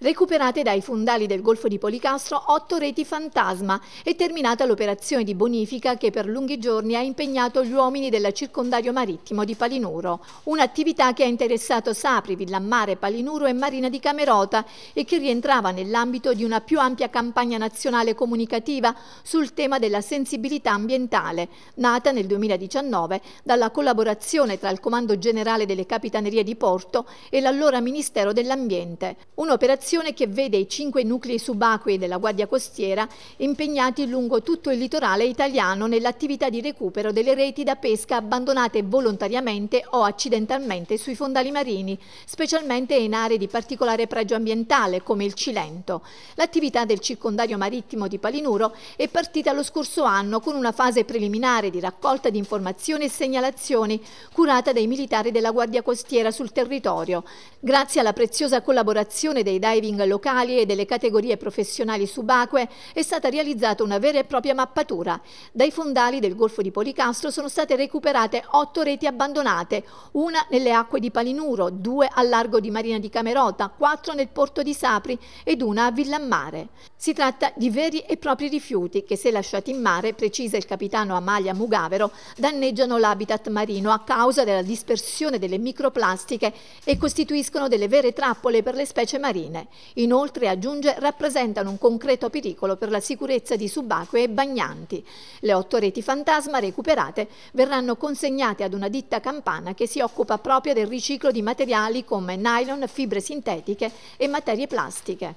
Recuperate dai fondali del Golfo di Policastro otto reti fantasma e terminata l'operazione di bonifica che per lunghi giorni ha impegnato gli uomini del circondario marittimo di Palinuro. Un'attività che ha interessato Sapri, Villammare, Palinuro e Marina di Camerota e che rientrava nell'ambito di una più ampia campagna nazionale comunicativa sul tema della sensibilità ambientale, nata nel 2019 dalla collaborazione tra il Comando Generale delle Capitanerie di Porto e l'allora Ministero dell'Ambiente. Un'operazione operazione che vede i cinque nuclei subacquei della Guardia Costiera impegnati lungo tutto il litorale italiano nell'attività di recupero delle reti da pesca abbandonate volontariamente o accidentalmente sui fondali marini, specialmente in aree di particolare pregio ambientale come il Cilento. L'attività del circondario marittimo di Palinuro è partita lo scorso anno con una fase preliminare di raccolta di informazioni e segnalazioni curata dai militari della Guardia Costiera sul territorio. Grazie alla preziosa collaborazione dei DAI diving locali e delle categorie professionali subacquee è stata realizzata una vera e propria mappatura. Dai fondali del Golfo di Policastro sono state recuperate otto reti abbandonate, una nelle acque di Palinuro, due al largo di Marina di Camerota, quattro nel porto di Sapri ed una a Villammare. Si tratta di veri e propri rifiuti che se lasciati in mare, precisa il capitano Amalia Mugavero, danneggiano l'habitat marino a causa della dispersione delle microplastiche e costituiscono delle vere trappole per le specie marine. Inoltre, aggiunge, rappresentano un concreto pericolo per la sicurezza di subacquei e bagnanti. Le otto reti fantasma recuperate verranno consegnate ad una ditta campana che si occupa proprio del riciclo di materiali come nylon, fibre sintetiche e materie plastiche.